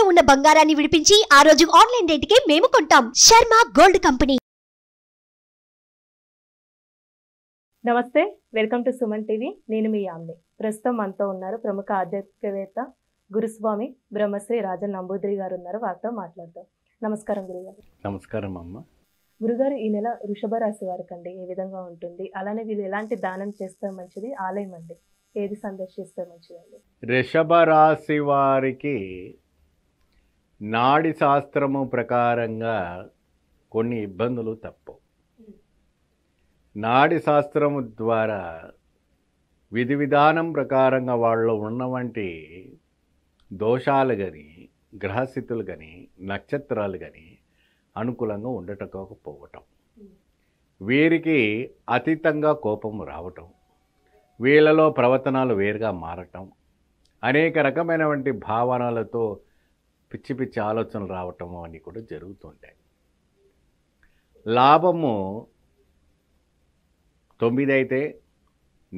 తాకట్టులో ఉన్న బంగారాన్ని విడిపించి ఆ రోజు ఆన్లైన్ కి మేము కొంటాం శర్మ గోల్డ్ కంపెనీ నమస్తే వెల్కమ్ టు సుమన్ టీవీ నేను మీ ఆమె ప్రస్తుతం మనతో ఉన్నారు ప్రముఖ ఆధ్యాత్మికవేత్త గురుస్వామి బ్రహ్మశ్రీ రాజన్ నంబూద్రి గారు ఉన్నారు వారితో మాట్లాడతాం నమస్కారం గురుగారు నమస్కారం అమ్మ గురుగారు ఈ నెల వృషభ రాశి వారికి అండి ఏ విధంగా ఉంటుంది అలానే వీళ్ళు ఎలాంటి దానం చేస్తే మంచిది ఆలయం అండి ఏది సందర్శిస్తే మంచిది వృషభ రాశి వారికి నాడి శాస్త్రము ప్రకారంగా కొన్ని ఇబ్బందులు తప్పవు నాడి శాస్త్రము ద్వారా విధి విధానం ప్రకారంగా వాళ్ళు ఉన్నవంటి దోషాలు కానీ గ్రహస్థితులు కానీ నక్షత్రాలు కానీ అనుకూలంగా ఉండటకపోవటం వీరికి అతీతంగా కోపం రావటం వీళ్ళలో ప్రవర్తనాలు వేరుగా మారటం అనేక రకమైనటువంటి భావనలతో పిచ్చి పిచ్చి ఆలోచనలు రావటము అని కూడా జరుగుతుంటాయి లాభము తొమ్మిది అయితే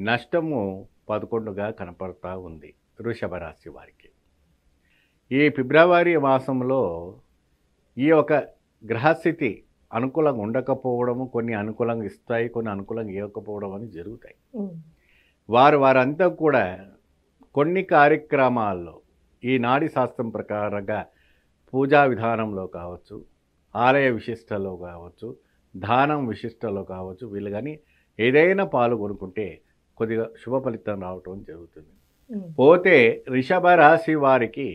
నష్టము పదకొండుగా కనపడతా ఉంది వృషభ రాశి వారికి ఈ ఫిబ్రవరి మాసంలో ఈ యొక్క గ్రహస్థితి అనుకూలంగా ఉండకపోవడము కొన్ని అనుకూలంగా ఇస్తాయి కొన్ని అనుకూలంగా ఇవ్వకపోవడం అని జరుగుతాయి వారు వారంతా కూడా కొన్ని కార్యక్రమాల్లో ఈ నాడి శాస్త్రం ప్రకారంగా పూజా విధానంలో కావచ్చు ఆలయ విశిష్టలో కావచ్చు దానం విశిష్టలో కావచ్చు వీళ్ళు కానీ ఏదైనా పాల్గొనుకుంటే కొద్దిగా శుభ ఫలితం రావటం జరుగుతుంది పోతే రిషభ రాశి వారికి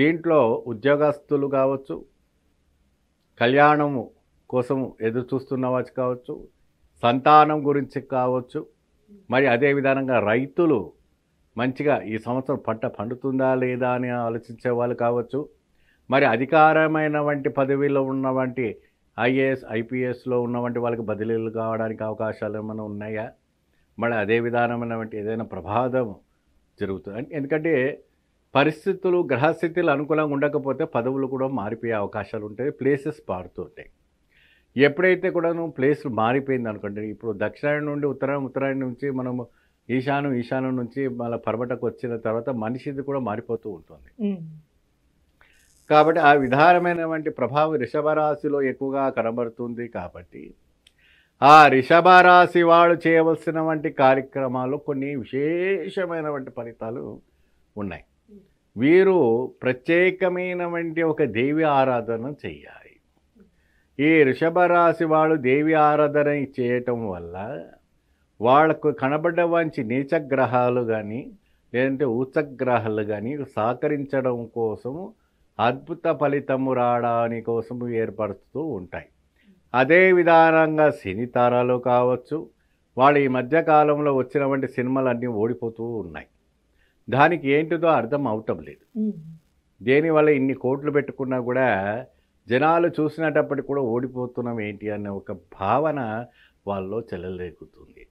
దీంట్లో ఉద్యోగస్తులు కావచ్చు కళ్యాణము కోసం ఎదురు చూస్తున్న వారు కావచ్చు సంతానం గురించి కావచ్చు మరి అదే విధానంగా రైతులు మంచిగా ఈ సంవత్సరం పంట పండుతుందా లేదా అని ఆలోచించే వాళ్ళు కావచ్చు మరి అధికారమైన వంటి పదవిలో ఉన్న వంటి ఐఏఎస్ ఐపీఎస్లో ఉన్న వంటి వాళ్ళకి బదిలీలు కావడానికి అవకాశాలు ఏమైనా ఉన్నాయా మళ్ళీ అదే విధానమైన వంటి ఏదైనా ప్రభావం జరుగుతుంది ఎందుకంటే పరిస్థితులు గ్రహస్థితులు అనుకూలంగా ఉండకపోతే పదవులు కూడా మారిపోయే అవకాశాలు ఉంటాయి ప్లేసెస్ మారుతుంటాయి ఎప్పుడైతే కూడా ప్లేసులు మారిపోయింది అనుకోండి ఇప్పుడు దక్షిణాయన నుండి ఉత్తరాయణ ఉత్తరాయణ నుంచి మనము ఈశాను ఈశాను నుంచి మళ్ళీ పర్వటకు వచ్చిన తర్వాత మనిషిది కూడా మారిపోతూ ఉంటుంది కాబట్టి ఆ విధానమైనటువంటి ప్రభావం రిషభరాశిలో ఎక్కువగా కనబడుతుంది కాబట్టి ఆ రిషభరాశి వాళ్ళు వంటి కార్యక్రమాలు కొన్ని విశేషమైన వంటి ఫలితాలు ఉన్నాయి వీరు ప్రత్యేకమైన వంటి ఒక దేవి ఆరాధన చేయాలి ఈ రిషభరాశి వాళ్ళు దేవి ఆరాధన చేయటం వల్ల వాళ్లకు కనబడ్డ మంచి నీచగ్రహాలు కానీ లేదంటే ఉచ్చగ్రహాలు కానీ సహకరించడం కోసము అద్భుత ఫలితము రావడాని కోసము ఏర్పరుస్తూ ఉంటాయి అదే విధానంగా సినీ తారాలు కావచ్చు వాళ్ళు ఈ మధ్యకాలంలో వచ్చినటువంటి సినిమాలన్నీ ఓడిపోతూ ఉన్నాయి దానికి ఏంటిదో అర్థం అవటం లేదు దేనివల్ల ఇన్ని కోట్లు పెట్టుకున్నా కూడా జనాలు చూసినటప్పటికి కూడా ఓడిపోతున్నాం ఏంటి అనే ఒక భావన వాళ్ళలో చెలలేకుతుంది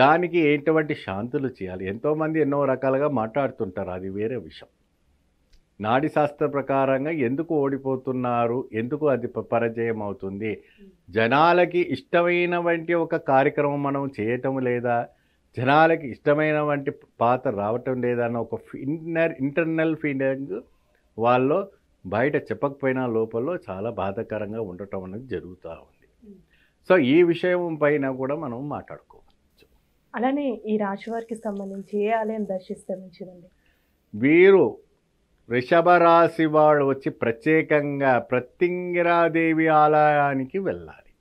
దానికి ఎటువంటి శాంతులు చేయాలి ఎంతోమంది ఎన్నో రకాలుగా మాట్లాడుతుంటారు అది వేరే విషయం నాడి శాస్త్ర ప్రకారంగా ఎందుకు ఓడిపోతున్నారు ఎందుకు అది పరాజయం అవుతుంది జనాలకి ఇష్టమైన వంటి ఒక కార్యక్రమం మనం చేయటం లేదా జనాలకి ఇష్టమైన వంటి పాత్ర రావటం లేదా అన్న ఒక ఫిన్నర్ ఇంటర్నల్ ఫీలింగ్ వాళ్ళు బయట చెప్పకపోయినా లోపల చాలా బాధాకరంగా ఉండటం అనేది జరుగుతూ ఉంది సో ఈ విషయం పైన కూడా మనం మాట్లాడుకోవాలి అలానే ఈ రాశివారికి సంబంధించి ఏ ఆలయం దర్శిస్తే మంచిదండి వీరు వృషభ రాశి వాళ్ళు వచ్చి ప్రత్యేకంగా ప్రతింగిరాదేవి ఆలయానికి వెళ్ళాలి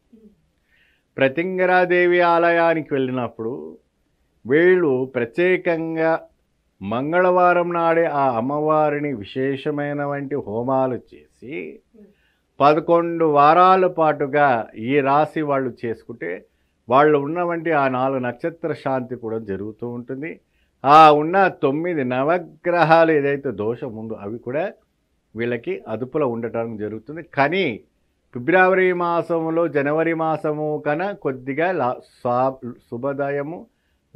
ప్రతింగిరాదేవి ఆలయానికి వెళ్ళినప్పుడు వీళ్ళు ప్రత్యేకంగా మంగళవారం నాడే ఆ అమ్మవారిని విశేషమైన వంటి హోమాలు చేసి పదకొండు వారాల పాటుగా ఈ రాశి వాళ్ళు చేసుకుంటే వాళ్ళు ఉన్నవంటి ఆ నాలుగు నక్షత్ర శాంతి కూడా జరుగుతూ ఉంటుంది ఆ ఉన్న తొమ్మిది నవగ్రహాలు ఏదైతే దోషం ఉందో అవి కూడా వీళ్ళకి అదుపులో ఉండటం జరుగుతుంది కానీ ఫిబ్రవరి మాసంలో జనవరి మాసము కన్నా కొద్దిగా లా శుభదాయము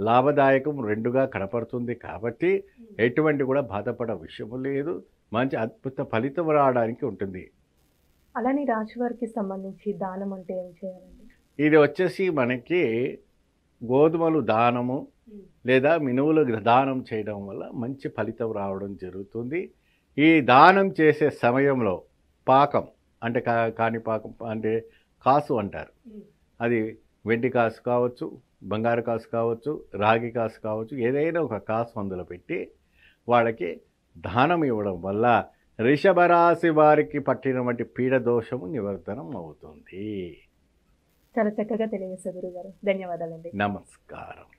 లాభదాయకం రెండుగా కనపడుతుంది కాబట్టి ఎటువంటి కూడా బాధపడ విషయము లేదు మంచి అద్భుత ఫలితం రావడానికి ఉంటుంది అలానే రాజువారికి సంబంధించి దానం అంటే ఏం చేయాలి ఇది వచ్చేసి మనకి గోధుమలు దానము hmm. లేదా మినువులు దానం చేయడం వల్ల మంచి ఫలితం రావడం జరుగుతుంది ఈ దానం చేసే సమయంలో పాకం అంటే కా కాని పాకం అంటే కాసు అంటారు hmm. అది వెండి కాసు కావచ్చు బంగారు కాసు కావచ్చు రాగి కాసు కావచ్చు ఏదైనా ఒక కాసు అందులో పెట్టి వాళ్ళకి దానం ఇవ్వడం వల్ల రిషభరాశి వారికి పట్టినటువంటి పీడ దోషము నివర్తనం అవుతుంది చాలా చక్కగా తెలియజేశారు గురుగారు ధన్యవాదాలండి నమస్కారం